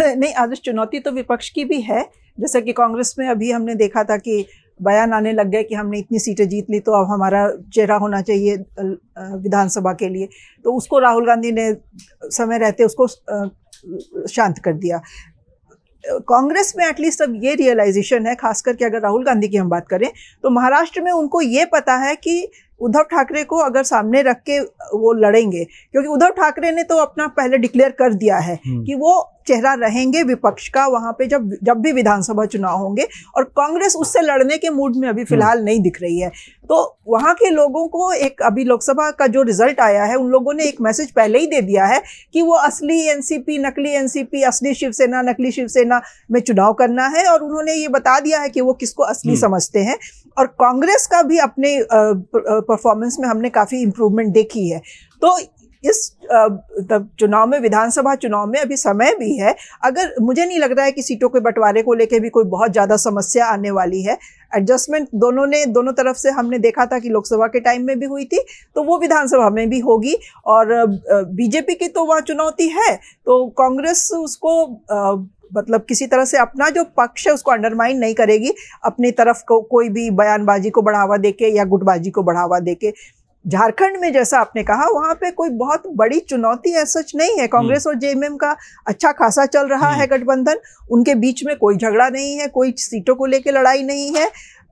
नहीं आदर्श चुनौती तो विपक्ष की भी है जैसा कि कांग्रेस में अभी हमने देखा था कि बयान आने लग गए कि हमने इतनी सीटें जीत ली तो अब हमारा चेहरा होना चाहिए विधानसभा के लिए तो उसको राहुल गांधी ने समय रहते उसको शांत कर दिया कांग्रेस में एटलीस्ट अब ये रियलाइजेशन है खास करके अगर राहुल गांधी की हम बात करें तो महाराष्ट्र में उनको ये पता है कि उद्धव ठाकरे को अगर सामने रख के वो लड़ेंगे क्योंकि उद्धव ठाकरे ने तो अपना पहले डिक्लेयर कर दिया है हम्म। कि वो चेहरा रहेंगे विपक्ष का वहाँ पे जब जब भी विधानसभा चुनाव होंगे और कांग्रेस उससे लड़ने के मूड में अभी हम्म। फिलहाल नहीं दिख रही है तो वहाँ के लोगों को एक अभी लोकसभा का जो रिजल्ट आया है उन लोगों ने एक मैसेज पहले ही दे दिया है कि वो असली एनसीपी नकली एनसीपी असली शिवसेना नकली शिवसेना में चुनाव करना है और उन्होंने ये बता दिया है कि वो किसको असली हम्म। समझते हैं और कांग्रेस का भी अपने परफॉर्मेंस में हमने काफ़ी इम्प्रूवमेंट देखी है तो इस चुनाव में विधानसभा चुनाव में अभी समय भी है अगर मुझे नहीं लग रहा है कि सीटों के बंटवारे को लेकर भी कोई बहुत ज़्यादा समस्या आने वाली है एडजस्टमेंट दोनों ने दोनों तरफ से हमने देखा था कि लोकसभा के टाइम में भी हुई थी तो वो विधानसभा में भी होगी और बीजेपी की तो वहाँ चुनौती है तो कांग्रेस उसको मतलब किसी तरह से अपना जो पक्ष है उसको अंडरमाइन नहीं करेगी अपनी तरफ को कोई भी बयानबाजी को बढ़ावा देके या गुटबाजी को बढ़ावा देके झारखंड में जैसा आपने कहा वहाँ पे कोई बहुत बड़ी चुनौती है सच नहीं है कांग्रेस हम्म। और जेएमएम का अच्छा खासा चल रहा हम्म। है गठबंधन उनके बीच में कोई झगड़ा नहीं है कोई सीटों को लेकर लड़ाई नहीं है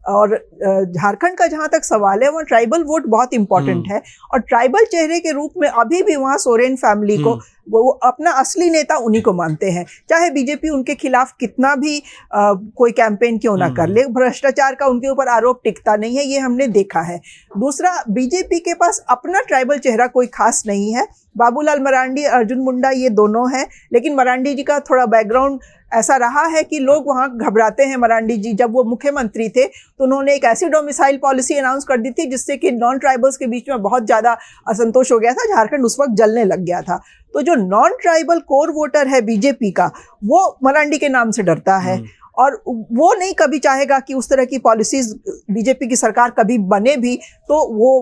और झारखंड का जहाँ तक सवाल है वहाँ ट्राइबल वोट बहुत इंपॉर्टेंट हम्म। है और ट्राइबल चेहरे के रूप में अभी भी वहाँ सोरेन फैमिली को हम्म। वो अपना असली नेता उन्हीं को मानते हैं चाहे बीजेपी उनके खिलाफ कितना भी आ, कोई कैंपेन क्यों ना कर हम्म। ले भ्रष्टाचार का उनके ऊपर आरोप टिकता नहीं है ये हमने देखा है दूसरा बीजेपी के पास अपना ट्राइबल चेहरा कोई खास नहीं है बाबूलाल मरांडी अर्जुन मुंडा ये दोनों हैं लेकिन मरांडी जी का थोड़ा बैकग्राउंड ऐसा रहा है कि लोग वहाँ घबराते हैं मरांडी जी जब वो मुख्यमंत्री थे तो उन्होंने एक ऐसी डोमिसाइल पॉलिसी अनाउंस कर दी थी जिससे कि नॉन ट्राइबल्स के बीच में बहुत ज़्यादा असंतोष हो गया था झारखंड उस वक्त जलने लग गया था तो जो नॉन ट्राइबल कोर वोटर है बीजेपी का वो मरांडी के नाम से डरता है हम्म। और वो नहीं कभी चाहेगा कि उस तरह की पॉलिसीज बीजेपी की सरकार कभी बने भी तो वो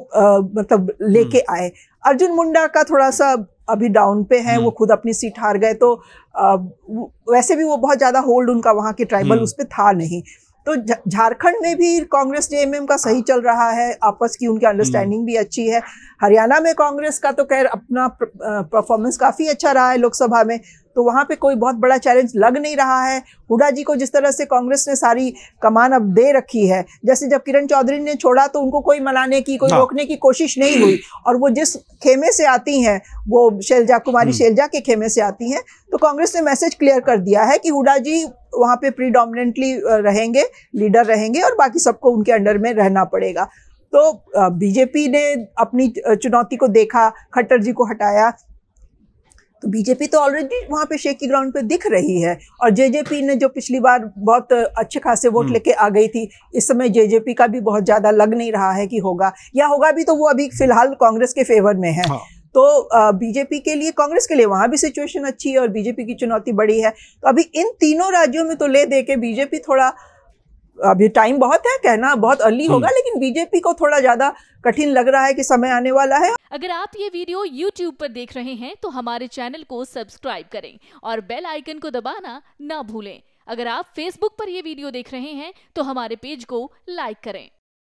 मतलब लेके हम्म। आए अर्जुन मुंडा का थोड़ा सा अभी डाउन पे हैं वो हम्म। खुद अपनी सीट हार गए तो आ, वैसे भी वो बहुत ज़्यादा होल्ड उनका वहाँ के ट्राइबल हम्म। उस पर था नहीं तो झारखंड में भी कांग्रेस जेएमएम का सही चल रहा है आपस की उनकी अंडरस्टैंडिंग हम्म। भी अच्छी है हरियाणा में कांग्रेस का तो खैर अपना परफॉर्मेंस काफ़ी अच्छा रहा है लोकसभा में तो वहाँ पे कोई बहुत बड़ा चैलेंज लग नहीं रहा है हुडा जी को जिस तरह से कांग्रेस ने सारी कमान अब दे रखी है जैसे जब किरण चौधरी ने छोड़ा तो उनको कोई मनाने की कोई हाँ। रोकने की कोशिश नहीं हुई और वो जिस खेमे से आती हैं वो शैलजा कुमारी हम्म। शैलजा के खेमे से आती हैं तो कांग्रेस ने मैसेज क्लियर कर दिया है कि हुडा जी वहाँ पे प्रीडोमिनेंटली रहेंगे लीडर रहेंगे और बाकी सबको उनके अंडर में रहना पड़ेगा तो बीजेपी ने अपनी चुनौती को देखा खट्टर जी को हटाया तो बीजेपी तो ऑलरेडी वहाँ पे शेकी ग्राउंड पे दिख रही है और जेजेपी ने जो पिछली बार बहुत अच्छे खासे वोट हम्म। लेके आ गई थी इस समय जेजेपी का भी बहुत ज़्यादा लग नहीं रहा है कि होगा या होगा भी तो वो अभी फिलहाल कांग्रेस के फेवर में है हाँ। तो बीजेपी के लिए कांग्रेस के लिए वहाँ भी सिचुएशन अच्छी है और बीजेपी की चुनौती बड़ी है तो अभी इन तीनों राज्यों में तो ले दे के बीजेपी थोड़ा अभी टाइम बहुत है कहना बहुत अर्ली हम्म। होगा लेकिन बीजेपी को थोड़ा ज्यादा कठिन लग रहा है कि समय आने वाला है अगर आप ये वीडियो YouTube पर देख रहे हैं तो हमारे चैनल को सब्सक्राइब करें और बेल आइकन को दबाना ना भूलें अगर आप Facebook पर ये वीडियो देख रहे हैं तो हमारे पेज को लाइक करें